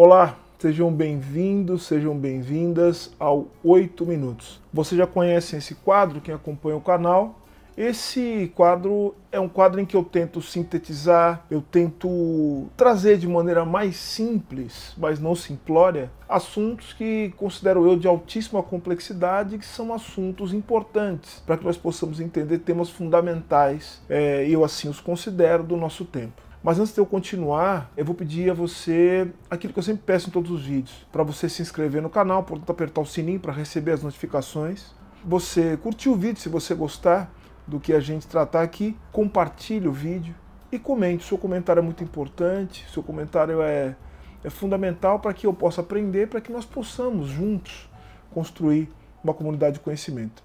Olá, sejam bem-vindos, sejam bem-vindas ao 8 Minutos. Você já conhece esse quadro, quem acompanha o canal. Esse quadro é um quadro em que eu tento sintetizar, eu tento trazer de maneira mais simples, mas não simplória, assuntos que considero eu de altíssima complexidade, que são assuntos importantes para que nós possamos entender temas fundamentais, é, eu assim os considero, do nosso tempo. Mas antes de eu continuar, eu vou pedir a você aquilo que eu sempre peço em todos os vídeos, para você se inscrever no canal, portanto apertar o sininho para receber as notificações. Você curtir o vídeo se você gostar do que a gente tratar aqui, compartilhe o vídeo e comente. Seu comentário é muito importante, seu comentário é, é fundamental para que eu possa aprender, para que nós possamos juntos construir uma comunidade de conhecimento.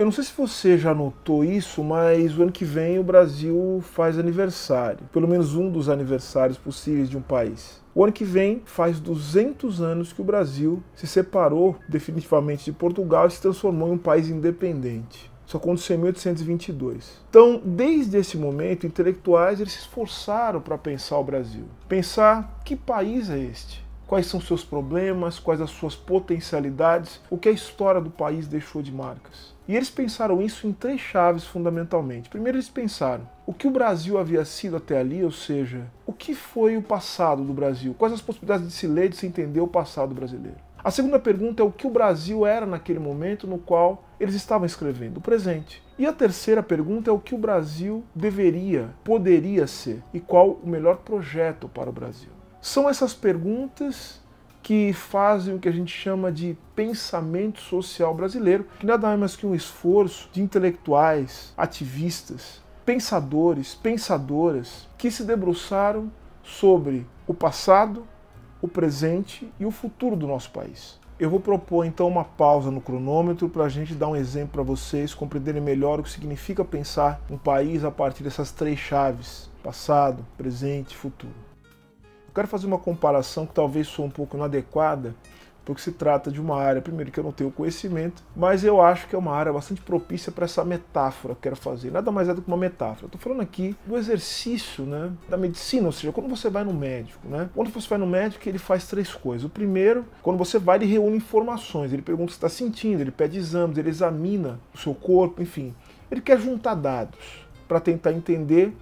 Eu não sei se você já notou isso, mas o ano que vem o Brasil faz aniversário, pelo menos um dos aniversários possíveis de um país. O ano que vem faz 200 anos que o Brasil se separou definitivamente de Portugal e se transformou em um país independente. Só aconteceu em 1822. Então, desde esse momento, intelectuais eles se esforçaram para pensar o Brasil. Pensar que país é este? quais são seus problemas, quais as suas potencialidades, o que a história do país deixou de marcas. E eles pensaram isso em três chaves fundamentalmente. Primeiro, eles pensaram o que o Brasil havia sido até ali, ou seja, o que foi o passado do Brasil, quais as possibilidades de se ler, de se entender o passado brasileiro. A segunda pergunta é o que o Brasil era naquele momento no qual eles estavam escrevendo, o presente. E a terceira pergunta é o que o Brasil deveria, poderia ser e qual o melhor projeto para o Brasil. São essas perguntas que fazem o que a gente chama de pensamento social brasileiro, que nada mais que um esforço de intelectuais, ativistas, pensadores, pensadoras que se debruçaram sobre o passado, o presente e o futuro do nosso país. Eu vou propor então uma pausa no cronômetro para a gente dar um exemplo para vocês compreenderem melhor o que significa pensar um país a partir dessas três chaves: passado, presente e futuro. Eu quero fazer uma comparação que talvez sou um pouco inadequada, porque se trata de uma área, primeiro, que eu não tenho conhecimento, mas eu acho que é uma área bastante propícia para essa metáfora que eu quero fazer. Nada mais é do que uma metáfora. Estou falando aqui do exercício né, da medicina, ou seja, quando você vai no médico. Né? Quando você vai no médico, ele faz três coisas. O primeiro, quando você vai, ele reúne informações, ele pergunta o que está sentindo, ele pede exames, ele examina o seu corpo, enfim. Ele quer juntar dados para tentar entender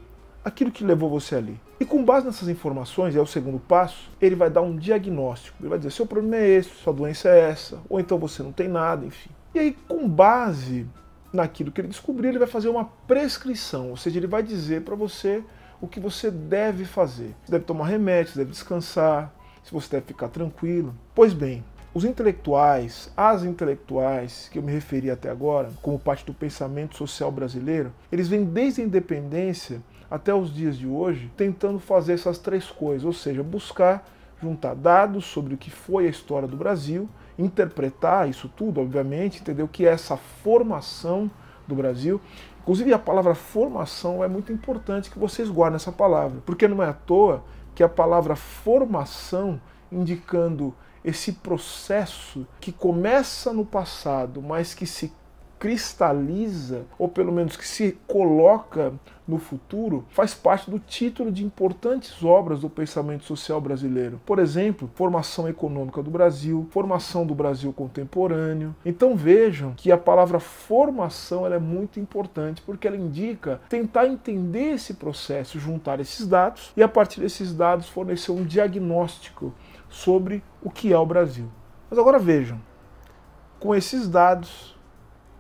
aquilo que levou você ali. E com base nessas informações, é o segundo passo, ele vai dar um diagnóstico. Ele vai dizer: seu problema é esse, sua doença é essa, ou então você não tem nada, enfim. E aí, com base naquilo que ele descobriu ele vai fazer uma prescrição, ou seja, ele vai dizer para você o que você deve fazer. Você deve tomar remédio, deve descansar, se você deve ficar tranquilo. Pois bem, os intelectuais, as intelectuais que eu me referi até agora, como parte do pensamento social brasileiro, eles vêm desde a independência até os dias de hoje tentando fazer essas três coisas, ou seja, buscar juntar dados sobre o que foi a história do Brasil, interpretar isso tudo, obviamente, entender o que é essa formação do Brasil. Inclusive a palavra formação é muito importante que vocês guardem essa palavra, porque não é à toa que a palavra formação indicando esse processo que começa no passado, mas que se cristaliza, ou pelo menos que se coloca no futuro, faz parte do título de importantes obras do pensamento social brasileiro. Por exemplo, Formação Econômica do Brasil, Formação do Brasil Contemporâneo. Então vejam que a palavra formação é muito importante porque ela indica tentar entender esse processo, juntar esses dados e a partir desses dados fornecer um diagnóstico sobre o que é o Brasil. Mas agora vejam, com esses dados,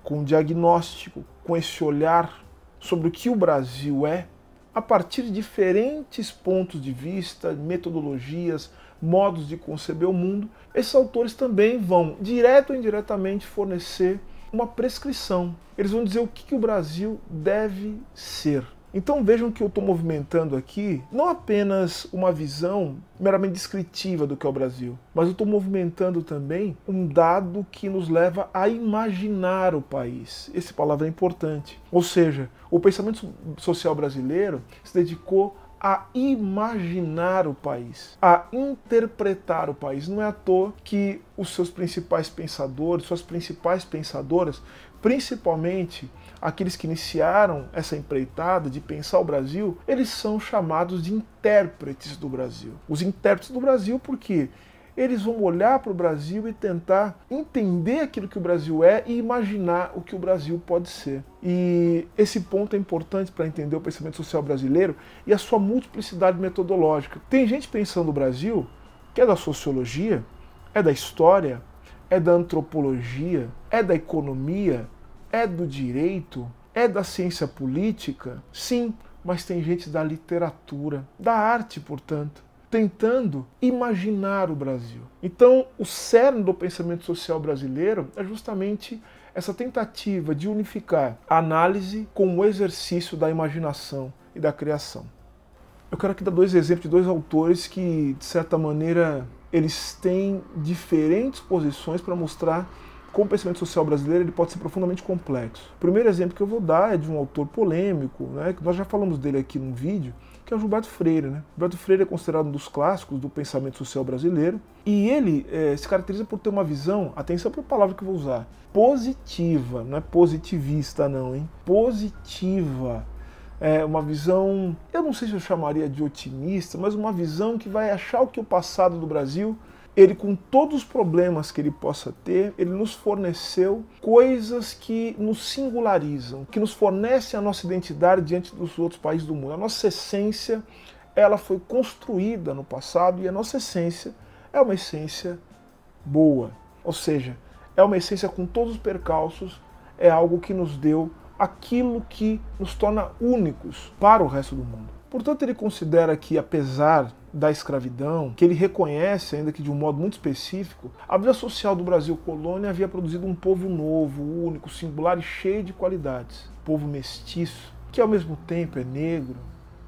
com um diagnóstico, com esse olhar sobre o que o Brasil é, a partir de diferentes pontos de vista, metodologias, modos de conceber o mundo, esses autores também vão, direto ou indiretamente, fornecer uma prescrição. Eles vão dizer o que, que o Brasil deve ser. Então vejam que eu estou movimentando aqui não apenas uma visão meramente descritiva do que é o Brasil, mas eu estou movimentando também um dado que nos leva a imaginar o país. Essa palavra é importante. Ou seja, o pensamento social brasileiro se dedicou a imaginar o país, a interpretar o país. Não é à toa que os seus principais pensadores, suas principais pensadoras, principalmente aqueles que iniciaram essa empreitada de pensar o Brasil, eles são chamados de intérpretes do Brasil. Os intérpretes do Brasil porque eles vão olhar para o Brasil e tentar entender aquilo que o Brasil é e imaginar o que o Brasil pode ser. E esse ponto é importante para entender o pensamento social brasileiro e a sua multiplicidade metodológica. Tem gente pensando o Brasil que é da sociologia, é da história, é da antropologia, é da economia, é do direito, é da ciência política. Sim, mas tem gente da literatura, da arte, portanto tentando imaginar o Brasil. Então, o cerne do pensamento social brasileiro é justamente essa tentativa de unificar a análise com o exercício da imaginação e da criação. Eu quero aqui dar dois exemplos de dois autores que, de certa maneira, eles têm diferentes posições para mostrar como o pensamento social brasileiro ele pode ser profundamente complexo. O primeiro exemplo que eu vou dar é de um autor polêmico, né, que nós já falamos dele aqui num vídeo, que é o Gilberto Freire. Né? Gilberto Freire é considerado um dos clássicos do pensamento social brasileiro e ele é, se caracteriza por ter uma visão, atenção para a palavra que eu vou usar, positiva, não é positivista não, hein? Positiva. É uma visão, eu não sei se eu chamaria de otimista, mas uma visão que vai achar o que o passado do Brasil ele, com todos os problemas que ele possa ter, ele nos forneceu coisas que nos singularizam, que nos fornecem a nossa identidade diante dos outros países do mundo. A nossa essência, ela foi construída no passado e a nossa essência é uma essência boa. Ou seja, é uma essência com todos os percalços, é algo que nos deu aquilo que nos torna únicos para o resto do mundo. Portanto, ele considera que, apesar da escravidão, que ele reconhece, ainda que de um modo muito específico, a vida social do Brasil colônia havia produzido um povo novo, único, singular e cheio de qualidades. Povo mestiço, que ao mesmo tempo é negro,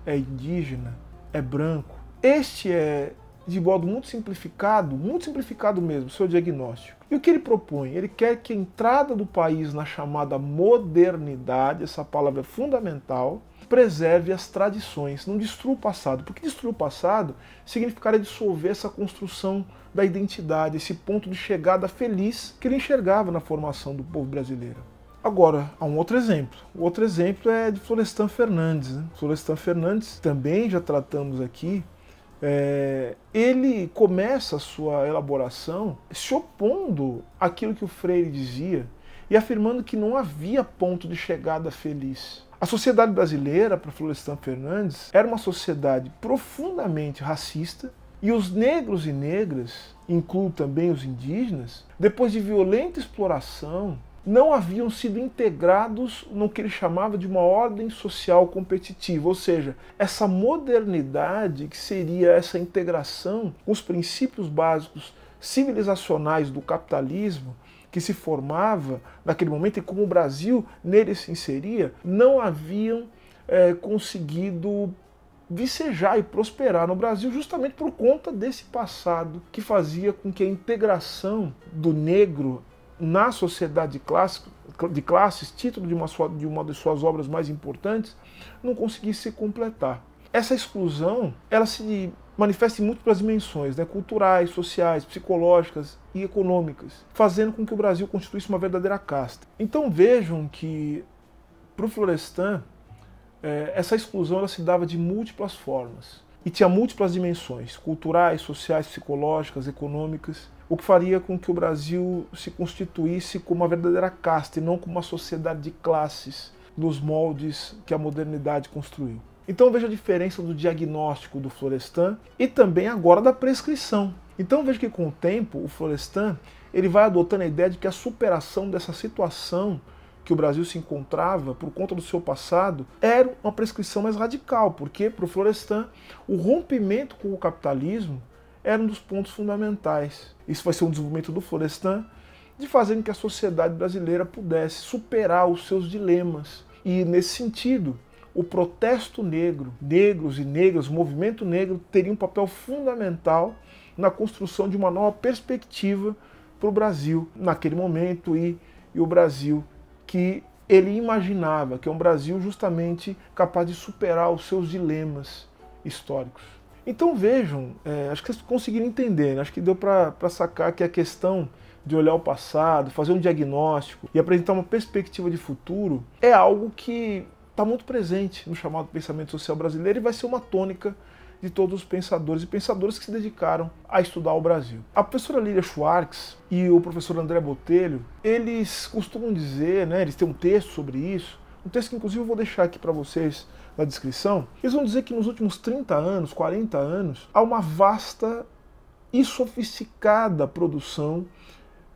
é indígena, é branco. Este é, de modo muito simplificado, muito simplificado mesmo, seu diagnóstico. E o que ele propõe? Ele quer que a entrada do país na chamada modernidade, essa palavra é fundamental, preserve as tradições, não destrua o passado, porque destruir o passado significaria dissolver essa construção da identidade, esse ponto de chegada feliz que ele enxergava na formação do povo brasileiro. Agora, há um outro exemplo. O outro exemplo é de Florestan Fernandes. Né? Florestan Fernandes, também já tratamos aqui, é, ele começa a sua elaboração se opondo àquilo que o Freire dizia e afirmando que não havia ponto de chegada feliz. A sociedade brasileira, para Florestan Fernandes, era uma sociedade profundamente racista e os negros e negras, incluindo também os indígenas, depois de violenta exploração, não haviam sido integrados no que ele chamava de uma ordem social competitiva, ou seja, essa modernidade que seria essa integração com os princípios básicos civilizacionais do capitalismo que se formava naquele momento e como o Brasil nele se inseria, não haviam é, conseguido vicejar e prosperar no Brasil justamente por conta desse passado que fazia com que a integração do negro na sociedade de, de classes, título de uma, sua, de uma de suas obras mais importantes, não conseguisse se completar. Essa exclusão, ela se manifesta em múltiplas dimensões, né, culturais, sociais, psicológicas e econômicas, fazendo com que o Brasil constituísse uma verdadeira casta. Então vejam que, para o Florestan, é, essa exclusão ela se dava de múltiplas formas e tinha múltiplas dimensões, culturais, sociais, psicológicas, econômicas, o que faria com que o Brasil se constituísse como uma verdadeira casta e não como uma sociedade de classes nos moldes que a modernidade construiu. Então veja a diferença do diagnóstico do Florestan e também agora da prescrição. Então veja que com o tempo o Florestan ele vai adotando a ideia de que a superação dessa situação que o Brasil se encontrava por conta do seu passado era uma prescrição mais radical, porque para o Florestan o rompimento com o capitalismo era um dos pontos fundamentais. Isso vai ser um desenvolvimento do Florestan de fazer com que a sociedade brasileira pudesse superar os seus dilemas. E nesse sentido, o protesto negro, negros e negras, o movimento negro teria um papel fundamental na construção de uma nova perspectiva para o Brasil naquele momento e, e o Brasil que ele imaginava, que é um Brasil justamente capaz de superar os seus dilemas históricos. Então vejam, é, acho que vocês conseguiram entender, né? acho que deu para sacar que a questão de olhar o passado, fazer um diagnóstico e apresentar uma perspectiva de futuro é algo que está muito presente no chamado pensamento social brasileiro e vai ser uma tônica de todos os pensadores e pensadoras que se dedicaram a estudar o Brasil. A professora Lília Schwartz e o professor André Botelho, eles costumam dizer, né, eles têm um texto sobre isso, um texto que inclusive eu vou deixar aqui para vocês na descrição. Eles vão dizer que nos últimos 30 anos, 40 anos, há uma vasta e sofisticada produção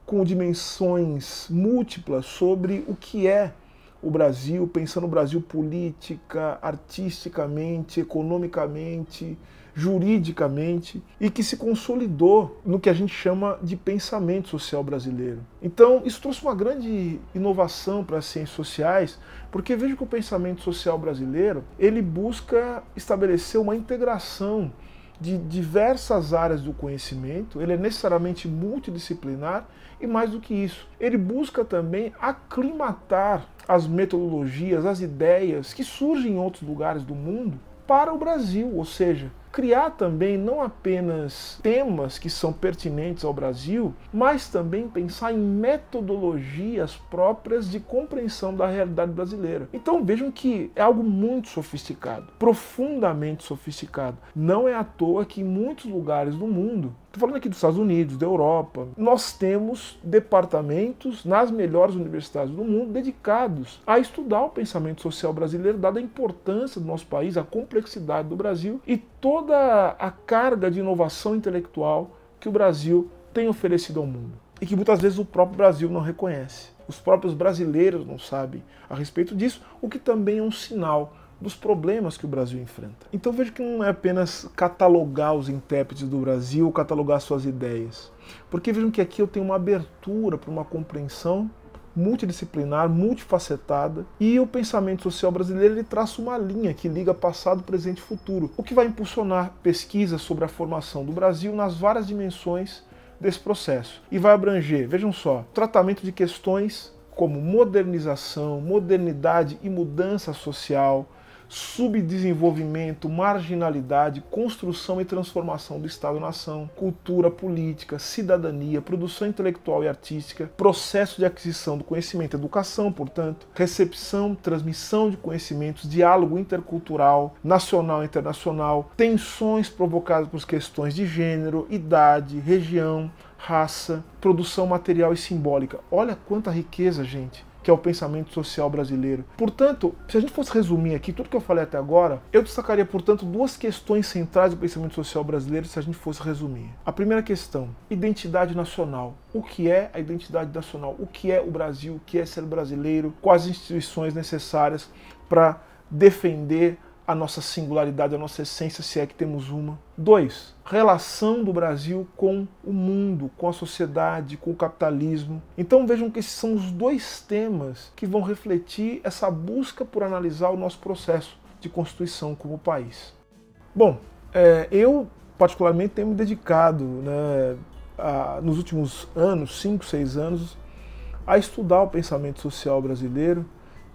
com dimensões múltiplas sobre o que é o Brasil, pensando o Brasil política, artisticamente, economicamente, juridicamente e que se consolidou no que a gente chama de pensamento social brasileiro. Então, isso trouxe uma grande inovação para as ciências sociais, porque vejo que o pensamento social brasileiro, ele busca estabelecer uma integração de diversas áreas do conhecimento, ele é necessariamente multidisciplinar e mais do que isso, ele busca também aclimatar as metodologias, as ideias que surgem em outros lugares do mundo para o Brasil, ou seja, criar também não apenas temas que são pertinentes ao Brasil, mas também pensar em metodologias próprias de compreensão da realidade brasileira. Então vejam que é algo muito sofisticado, profundamente sofisticado. Não é à toa que em muitos lugares do mundo Estou falando aqui dos Estados Unidos, da Europa. Nós temos departamentos nas melhores universidades do mundo dedicados a estudar o pensamento social brasileiro, dada a importância do nosso país, a complexidade do Brasil e toda a carga de inovação intelectual que o Brasil tem oferecido ao mundo e que muitas vezes o próprio Brasil não reconhece. Os próprios brasileiros não sabem a respeito disso, o que também é um sinal dos problemas que o Brasil enfrenta. Então veja que não é apenas catalogar os intérpretes do Brasil, catalogar suas ideias, porque vejam que aqui eu tenho uma abertura para uma compreensão multidisciplinar, multifacetada, e o pensamento social brasileiro ele traça uma linha que liga passado, presente e futuro, o que vai impulsionar pesquisas sobre a formação do Brasil nas várias dimensões desse processo. E vai abranger, vejam só, tratamento de questões como modernização, modernidade e mudança social, subdesenvolvimento, marginalidade, construção e transformação do Estado-nação, cultura, política, cidadania, produção intelectual e artística, processo de aquisição do conhecimento, educação, portanto, recepção, transmissão de conhecimentos, diálogo intercultural, nacional e internacional, tensões provocadas por questões de gênero, idade, região, raça, produção material e simbólica. Olha quanta riqueza, gente que é o pensamento social brasileiro. Portanto, se a gente fosse resumir aqui tudo que eu falei até agora, eu destacaria, portanto, duas questões centrais do pensamento social brasileiro se a gente fosse resumir. A primeira questão, identidade nacional. O que é a identidade nacional? O que é o Brasil? O que é ser brasileiro? Quais instituições necessárias para defender a nossa singularidade, a nossa essência, se é que temos uma. Dois, relação do Brasil com o mundo, com a sociedade, com o capitalismo. Então vejam que esses são os dois temas que vão refletir essa busca por analisar o nosso processo de constituição como país. Bom, é, eu particularmente tenho me dedicado né, a, nos últimos anos, cinco, seis anos, a estudar o pensamento social brasileiro,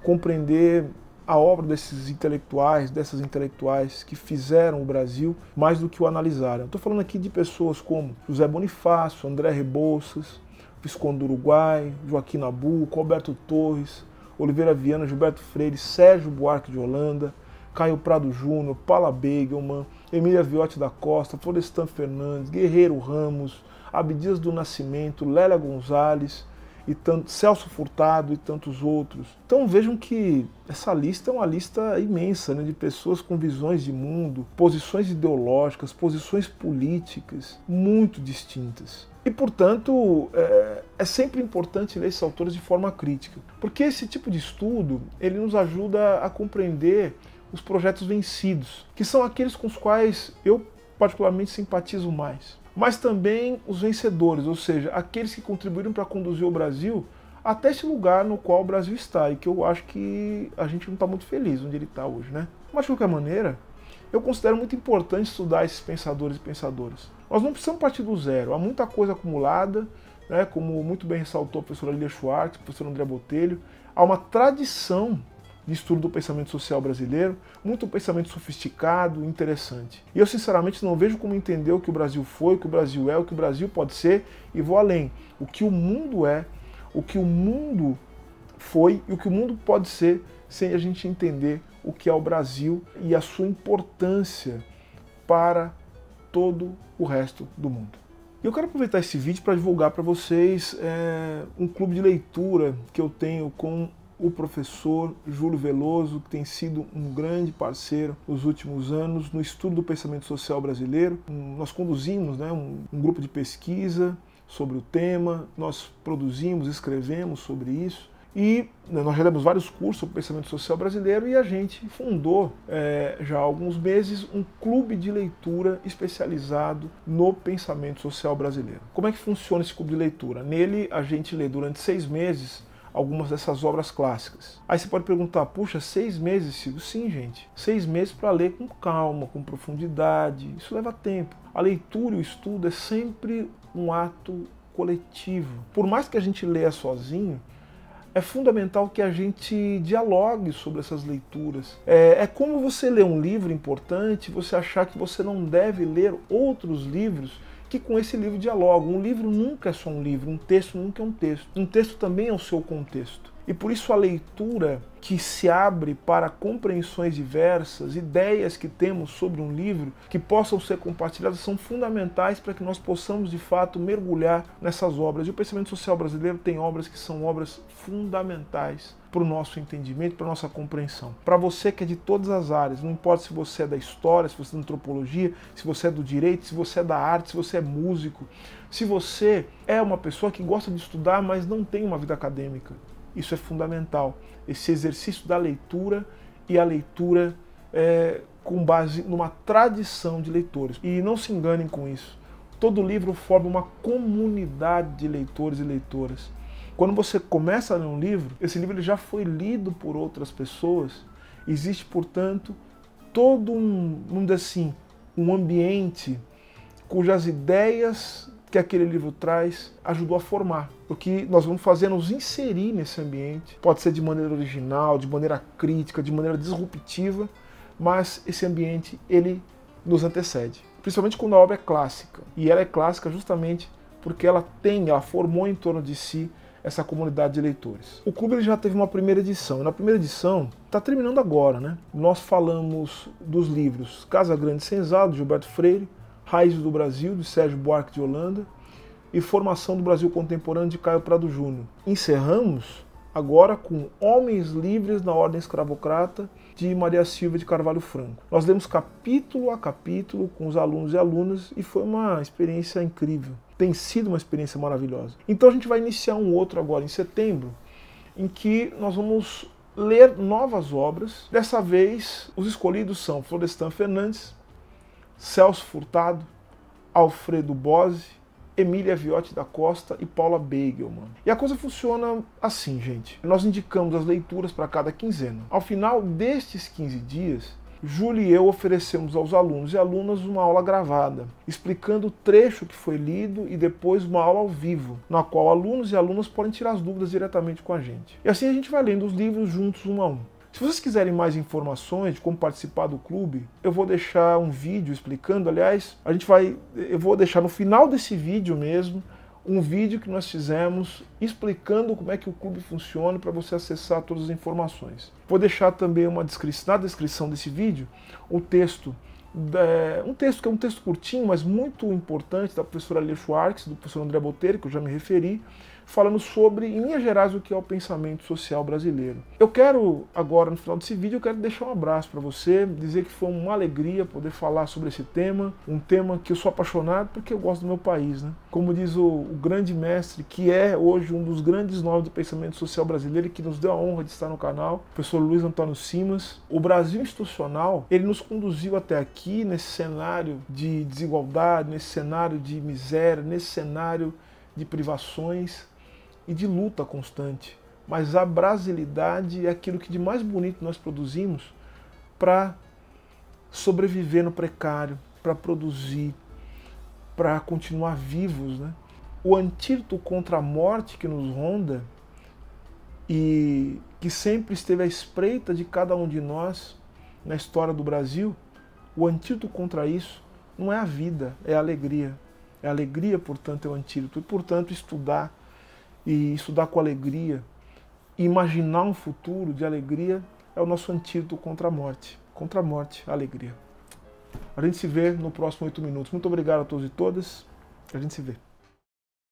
compreender a obra desses intelectuais, dessas intelectuais que fizeram o Brasil, mais do que o analisaram. Estou falando aqui de pessoas como José Bonifácio, André Rebouças, Visconde do Uruguai, Joaquim Nabuco, Alberto Torres, Oliveira Viana, Gilberto Freire, Sérgio Buarque de Holanda, Caio Prado Júnior, Paula Begelman, Emília Viotti da Costa, Florestan Fernandes, Guerreiro Ramos, Abdias do Nascimento, Lélia Gonzalez, e tanto, Celso Furtado e tantos outros. Então vejam que essa lista é uma lista imensa né, de pessoas com visões de mundo, posições ideológicas, posições políticas muito distintas. E, portanto, é, é, sempre importante ler esses autores de forma crítica, porque esse tipo de estudo ele nos ajuda a compreender os projetos vencidos, que são aqueles com os quais eu particularmente simpatizo mais mas também os vencedores, ou seja, aqueles que contribuíram para conduzir o Brasil até esse lugar no qual o Brasil está e que eu acho que a gente não está muito feliz onde ele está hoje, né? Mas de qualquer maneira, eu considero muito importante estudar esses pensadores e pensadoras. Nós não precisamos partir do zero, há muita coisa acumulada, né? como muito bem ressaltou a professora Lilia Schwartz, o professor André Botelho, há uma tradição de estudo do pensamento social brasileiro, muito pensamento sofisticado, interessante. E eu sinceramente não vejo como entender o que o Brasil foi, o que o Brasil é, o que o Brasil pode ser e vou além, o que o mundo é, o que o mundo foi e o que o mundo pode ser sem a gente entender o que é o Brasil e a sua importância para todo o resto do mundo. E eu quero aproveitar esse vídeo para divulgar para vocês é, um clube de leitura que eu tenho com o professor Júlio Veloso, que tem sido um grande parceiro nos últimos anos no estudo do pensamento social brasileiro. Nós conduzimos né, um, um grupo de pesquisa sobre o tema, nós produzimos, escrevemos sobre isso. E né, nós já demos vários cursos sobre pensamento social brasileiro e a gente fundou, é, já há alguns meses, um clube de leitura especializado no pensamento social brasileiro. Como é que funciona esse clube de leitura? Nele, a gente lê durante seis meses algumas dessas obras clássicas. Aí você pode perguntar, puxa, seis meses, Silvio? Sim, gente. Seis meses para ler com calma, com profundidade. Isso leva tempo. A leitura e o estudo é sempre um ato coletivo. Por mais que a gente leia sozinho, é fundamental que a gente dialogue sobre essas leituras. É, é, como você ler um livro importante, você achar que você não deve ler outros livros que com esse livro dialogo. Um livro nunca é só um livro, um texto nunca é um texto. Um texto também é o seu contexto. E por isso a leitura que se abre para compreensões diversas, ideias que temos sobre um livro que possam ser compartilhadas são fundamentais para que nós possamos de fato mergulhar nessas obras. E o pensamento social brasileiro tem obras que são obras fundamentais para o nosso entendimento, para a nossa compreensão. Para você que é de todas as áreas, não importa se você é da história, se você é da antropologia, se você é do direito, se você é da arte, se você é músico, se você é uma pessoa que gosta de estudar, mas não tem uma vida acadêmica. Isso é fundamental. Esse exercício da leitura e a leitura é, com base numa tradição de leitores. E não se enganem com isso. Todo livro forma uma comunidade de leitores e leitoras quando você começa a ler um livro, esse livro ele já foi lido por outras pessoas. Existe, portanto, todo um, mundo assim, um ambiente cujas ideias que aquele livro traz ajudou a formar. O que nós vamos fazer é nos inserir nesse ambiente. Pode ser de maneira original, de maneira crítica, de maneira disruptiva, mas esse ambiente ele nos antecede. Principalmente quando a obra é clássica. E ela é clássica justamente porque ela tem, ela formou em torno de si essa comunidade de leitores. O clube ele já teve uma primeira edição. Na primeira edição, está terminando agora, né? Nós falamos dos livros Casa Grande Senzado, de Gilberto Freire, Raízes do Brasil, de Sérgio Buarque de Holanda, e Formação do Brasil Contemporâneo, de Caio Prado Júnior. Encerramos agora com Homens Livres na Ordem Escravocrata, de Maria Silva de Carvalho Franco. Nós lemos capítulo a capítulo com os alunos e alunas e foi uma experiência incrível tem sido uma experiência maravilhosa. Então a gente vai iniciar um outro agora em setembro, em que nós vamos ler novas obras. Dessa vez, os escolhidos são Florestan Fernandes, Celso Furtado, Alfredo Bose, Emília Viotti da Costa e Paula Beigelman. E a coisa funciona assim, gente. Nós indicamos as leituras para cada quinzena. Ao final destes 15 dias, Júlio e eu oferecemos aos alunos e alunas uma aula gravada, explicando o trecho que foi lido e depois uma aula ao vivo, na qual alunos e alunas podem tirar as dúvidas diretamente com a gente. E assim a gente vai lendo os livros juntos um a um. Se vocês quiserem mais informações de como participar do clube, eu vou deixar um vídeo explicando. Aliás, a gente vai, eu vou deixar no final desse vídeo mesmo um vídeo que nós fizemos explicando como é que o clube funciona para você acessar todas as informações. Vou deixar também uma descrição, na descrição desse vídeo o texto, é, um texto que é um texto curtinho, mas muito importante, da professora Lia Schwartz, do professor André Botelho, que eu já me referi, falando sobre, em linhas gerais, o que é o pensamento social brasileiro. Eu quero, agora, no final desse vídeo, eu quero deixar um abraço para você, dizer que foi uma alegria poder falar sobre esse tema, um tema que eu sou apaixonado porque eu gosto do meu país, né? Como diz o, o grande mestre, que é hoje um dos grandes nomes do pensamento social brasileiro e que nos deu a honra de estar no canal, o professor Luiz Antônio Simas. O Brasil institucional, ele nos conduziu até aqui nesse cenário de desigualdade, nesse cenário de miséria, nesse cenário de privações, e de luta constante. Mas a brasilidade é aquilo que de mais bonito nós produzimos para sobreviver no precário, para produzir, para continuar vivos. Né? O antídoto contra a morte que nos ronda e que sempre esteve à espreita de cada um de nós na história do Brasil, o antídoto contra isso não é a vida, é a alegria. É a alegria, portanto, é o antídoto. E, portanto, estudar, e estudar com alegria, imaginar um futuro de alegria é o nosso antídoto contra a morte. Contra a morte, a alegria. A gente se vê no próximo 8 minutos. Muito obrigado a todos e todas. A gente se vê.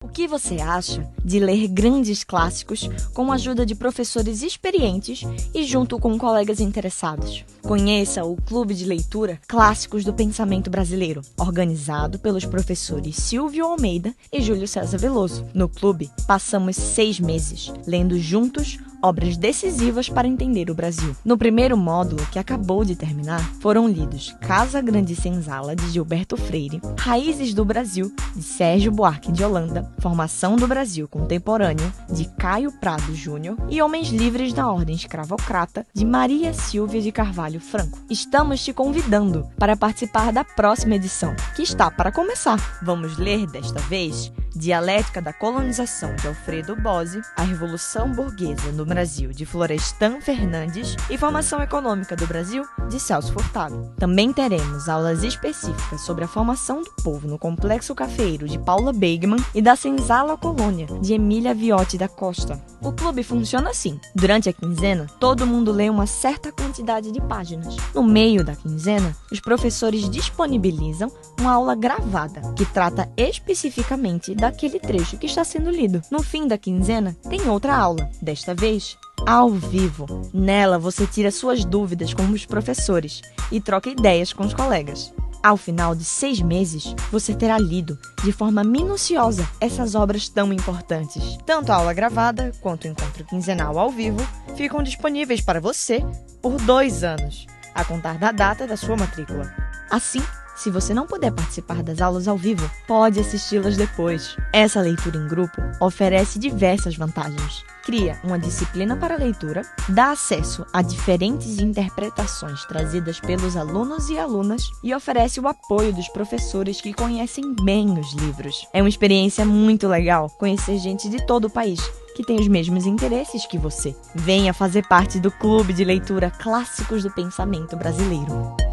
O que você acha de ler grandes clássicos com a ajuda de professores experientes e junto com colegas interessados? Conheça o Clube de Leitura Clássicos do Pensamento Brasileiro, organizado pelos professores Silvio Almeida e Júlio César Veloso. No clube, passamos seis meses lendo juntos obras decisivas para entender o Brasil. No primeiro módulo, que acabou de terminar, foram lidos Casa Grande Senzala, de Gilberto Freire, Raízes do Brasil, de Sérgio Buarque de Holanda, Formação do Brasil Contemporâneo, de Caio Prado Júnior, e Homens Livres da Ordem Escravocrata, de Maria Silvia de Carvalho Franco. Estamos te convidando para participar da próxima edição, que está para começar. Vamos ler desta vez Dialética da Colonização de Alfredo Bose, A Revolução Burguesa no Brasil, de Florestan Fernandes, e Formação Econômica do Brasil, de Celso Furtado. Também teremos aulas específicas sobre a formação do povo no Complexo Cafeiro, de Paula Beigman, e da Senzala Colônia, de Emília Viotti da Costa. O clube funciona assim. Durante a quinzena, todo mundo lê uma certa quantidade de páginas. No meio da quinzena, os professores disponibilizam uma aula gravada que trata especificamente daquele trecho que está sendo lido. No fim da quinzena, tem outra aula, desta vez ao vivo. Nela você tira suas dúvidas com os professores e troca ideias com os colegas. Ao final de seis meses, você terá lido de forma minuciosa essas obras tão importantes. Tanto a aula gravada quanto o encontro quinzenal ao vivo ficam disponíveis para você por dois anos, a contar da data da sua matrícula. Assim, se você não puder participar das aulas ao vivo, pode assisti-las depois. Essa leitura em grupo oferece diversas vantagens. Cria uma disciplina para a leitura, dá acesso a diferentes interpretações trazidas pelos alunos e alunas e oferece o apoio dos professores que conhecem bem os livros. É uma experiência muito legal conhecer gente de todo o país que tem os mesmos interesses que você. Venha fazer parte do Clube de Leitura Clássicos do Pensamento Brasileiro.